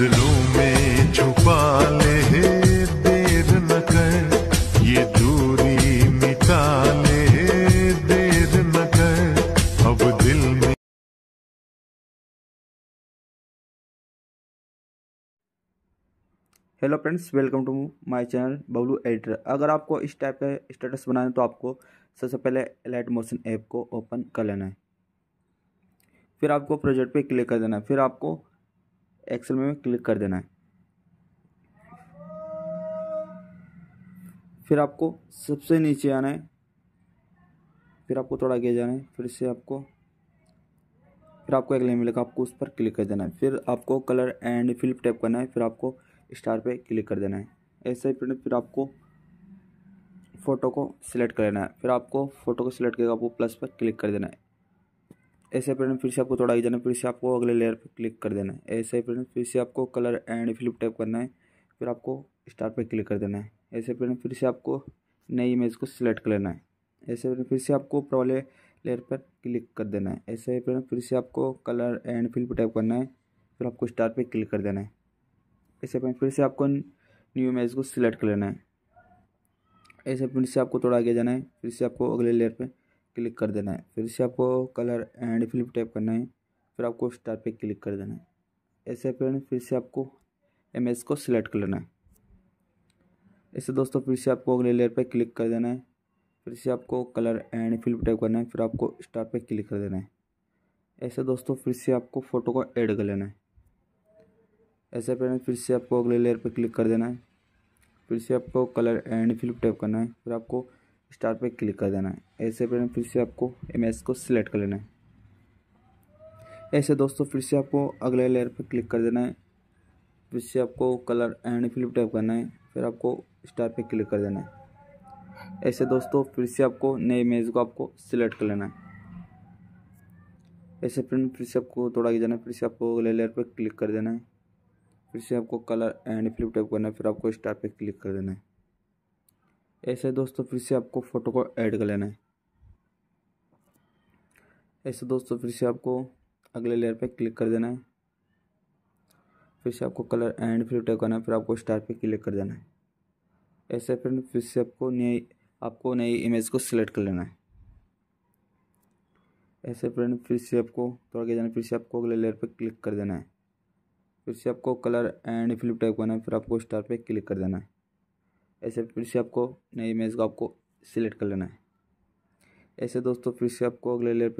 गजलों में छुपा ले देर न कर ये दूरी मिटा ले देर न कर अब दिल में hello friends welcome to my channel Bablu editor अगर आपको इस टाइप का स्टेटस बनाना है तो आपको सबसे पहले एलाइट मोशन ऐप को ओपन कर लेना है फिर आपको प्रोजेक्ट पे क्लिक कर देना है फिर आपको एक्सेल में क्लिक कर देना है फिर आपको सबसे नीचे आना है फिर आपको थोड़ा आगे जाना है फिर से आपको फिर आपको एक लाइन मिलेगा आपको उस पर क्लिक कर देना है फिर आपको कलर एंड फिल्प टैप करना है फिर आपको स्टार पे क्लिक कर देना है ऐसे ही प्रिंट फिर आपको फ़ोटो को सिलेक्ट कर लेना है फिर आपको फ़ोटो को सिलेक्ट करके आपको प्लस पर क्लिक कर देना है ऐसे पैटर्न फिर से आपको थोड़ा ही जाना फिर से आपको अगले लेयर पर क्लिक कर देना है ऐसे पैटर्न फिर से आपको कलर एंड फ्लिप टैप करना है फिर आपको स्टार पर क्लिक कर देना है ऐसे पैटर्न फिर से आपको नई इमेज को सिलेक्ट कर लेना है ऐसे पैटर्न फिर से आपको ऊपर वाले लेयर पर क्लिक कर देना है ऐसे पैटर्न फिर से आपको colour and flip type tap करना है फिर आपको स्टार पर क्लिक कर देना है ऐसे पैटर्न फिर से आपको न्यू इमेज को सिलेक्ट कर लेना है ऐसे प्रिंट से आपको थोड़ा आगे जाना है फिर से आपको अगले लेयर पर क्लिक कर देना है फिर से आपको कलर एंड फिल्प टैप करना है फिर आपको स्टार पे क्लिक कर देना है ऐसे फ्रेंड फिर से आपको एम को सिलेक्ट कर लेना है ऐसे दोस्तों फिर से आपको अगले लेयर पर क्लिक कर देना है फिर से आपको कलर एंड फिल्प टैप करना है फिर आपको स्टार पे क्लिक कर देना है ऐसे दोस्तों फिर से आपको फ़ोटो को ऐड कर लेना है ऐसे फ्रेंड फिर से आपको अगले लेयर पर क्लिक कर देना है फिर से आपको कलर एंड फिल्प टैप करना है फिर आपको स्टार पे क्लिक कर देना है ऐसे फिर फिर से आपको इमेज को सिलेक्ट कर लेना है ऐसे दोस्तों फिर से आपको अगले लेयर पर क्लिक कर देना है फिर से आपको कलर एंड फिल्म टैप करना है फिर आपको स्टार पे क्लिक कर देना है ऐसे दोस्तों फिर से आपको नए इमेज को आपको सिलेक्ट कर लेना है ऐसे फिर फिर से आपको थोड़ा आगे जाना है फिर से आपको अगले लेयर पर क्लिक कर देना है फिर से आपको कलर एंड फ्लिप टैप करना है फिर आपको स्टार पर क्लिक कर देना है ऐसे दोस्तों फिर से आपको फ़ोटो को ऐड कर लेना है ऐसे दोस्तों फिर से आपको अगले लेयर पे क्लिक कर देना है फिर से आपको कलर एंड फिर टैप करना है फिर आपको स्टार पे क्लिक कर देना है ऐसे फिर फिर से आपको नई आपको नई इमेज को सिलेक्ट कर लेना है ऐसे फ्रेंड फिर से आपको थोड़ा आगे जाना फिर से आपको अगले लेयर पर क्लिक कर देना है फिर से आपको कलर एंड फ्लिप टाइप करना है फिर आपको स्टार पे क्लिक कर देना है ऐसे फिर से आपको नई इमेज को आपको सिलेक्ट कर लेना है ऐसे दोस्तों फिर से आपको अगले लेयर पे